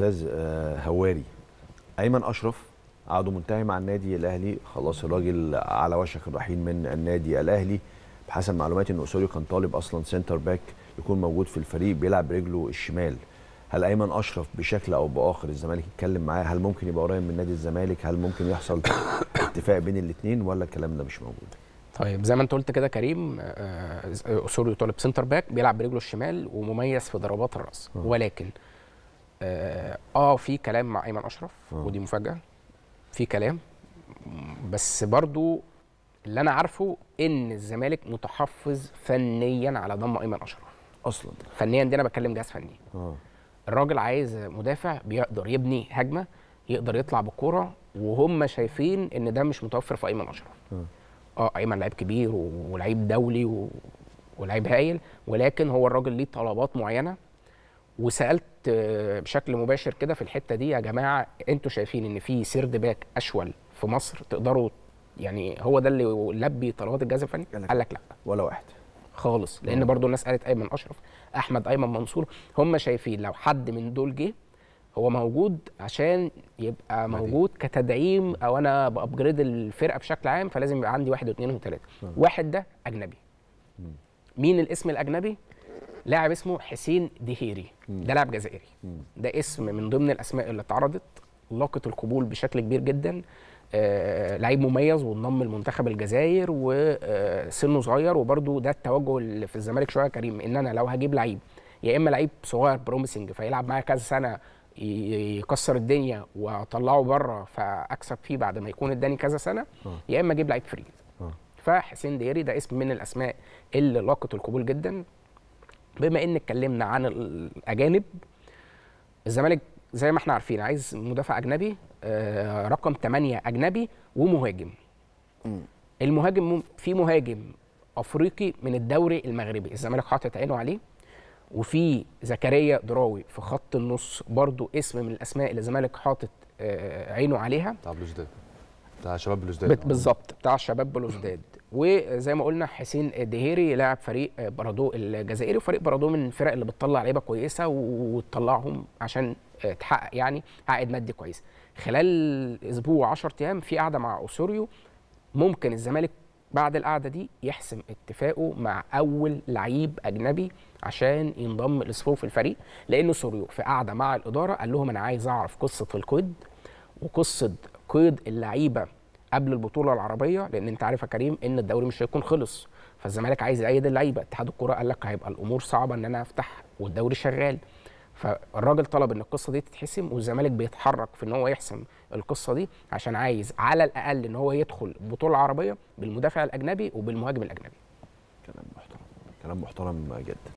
الاستاذ آه، هواري ايمن اشرف عقده منتهي مع النادي الاهلي خلاص الراجل على وشك الرحيل من النادي الاهلي بحسب معلوماتي ان اسوريو كان طالب اصلا سنتر باك يكون موجود في الفريق بيلعب برجله الشمال هل ايمن اشرف بشكل او باخر الزمالك يتكلم معاه هل ممكن يبقى قريب من نادي الزمالك هل ممكن يحصل اتفاق بين الاثنين ولا الكلام ده مش موجود طيب زي ما انت قلت كده كريم اسوريو آه، آه، طالب سنتر باك بيلعب برجله الشمال ومميز في ضربات الراس ولكن آه،, اه, في كلام مع ايمن اشرف أوه. ودي مفاجاه في كلام بس برضو اللي انا عارفه ان الزمالك متحفظ فنيا على ضم ايمن اشرف اصلا فنيا دي انا بتكلم جهاز فني أوه. الراجل عايز مدافع بيقدر يبني هجمه يقدر يطلع بالكوره وهم شايفين ان ده مش متوفر في ايمن اشرف اه, آه، ايمن لعيب كبير ولعيب دولي و... ولعيب هايل ولكن هو الراجل ليه طلبات معينه وسالت آه، بشكل مباشر كده في الحته دي يا جماعه انتوا شايفين ان في سيرد باك اشول في مصر تقدروا يعني هو ده اللي لبي طلبات الجهاز الفني قال لك لا ولا واحد خالص لان برضو الناس قالت ايمن اشرف احمد ايمن منصور هم شايفين لو حد من دول جه هو موجود عشان يبقى موجود كتدعيم او انا بابجريد الفرقه بشكل عام فلازم يبقى عندي واحد واثنين وثلاثه واحد ده اجنبي مين الاسم الاجنبي لاعب اسمه حسين دهيري ده لاعب جزائري ده اسم من ضمن الاسماء اللي اتعرضت لاقت القبول بشكل كبير جدا آه، لعيب مميز وانضم لمنتخب الجزائر وسنه آه، صغير وبرده ده التوجه اللي في الزمالك شويه كريم ان انا لو هجيب لعيب يا اما لعيب صغير بروميسنج فيلعب معايا كذا سنه يكسر الدنيا واطلعه بره فاكسب فيه بعد ما يكون اداني كذا سنه آه. يا اما اجيب لعيب فري فحسين ديري ده اسم من الاسماء اللي لاقت القبول جدا بما ان اتكلمنا عن الاجانب الزمالك زي ما احنا عارفين عايز مدافع اجنبي آه، رقم 8 اجنبي ومهاجم المهاجم في مهاجم افريقي من الدوري المغربي الزمالك حاطط عينه عليه وفي زكريا دراوي في خط النص برضو اسم من الاسماء اللي الزمالك حاطط آه، عينه عليها بتاع بلوزداد بتاع شباب بلوزداد بالظبط بتاع شباب بلوزداد وزي ما قلنا حسين دهيري لاعب فريق برادو الجزائري وفريق برادو من الفرق اللي بتطلع لعيبه كويسه وتطلعهم عشان تحقق يعني عائد مادي كويس خلال اسبوع 10 ايام في قعده مع اوسوريو ممكن الزمالك بعد القعده دي يحسم اتفاقه مع اول لعيب اجنبي عشان ينضم لصفوف الفريق لان سوريو في قعده مع الاداره قال لهم انا عايز اعرف قصه القيد وقصه قيد اللعيبه قبل البطوله العربيه لان انت عارف يا كريم ان الدوري مش هيكون خلص فالزمالك عايز يعيد اللعيبه اتحاد الكوره قال لك هيبقى الامور صعبه ان انا افتح والدوري شغال فالراجل طلب ان القصه دي تتحسم والزمالك بيتحرك في ان هو يحسم القصه دي عشان عايز على الاقل ان هو يدخل البطوله العربيه بالمدافع الاجنبي وبالمهاجم الاجنبي كلام محترم كلام محترم جدا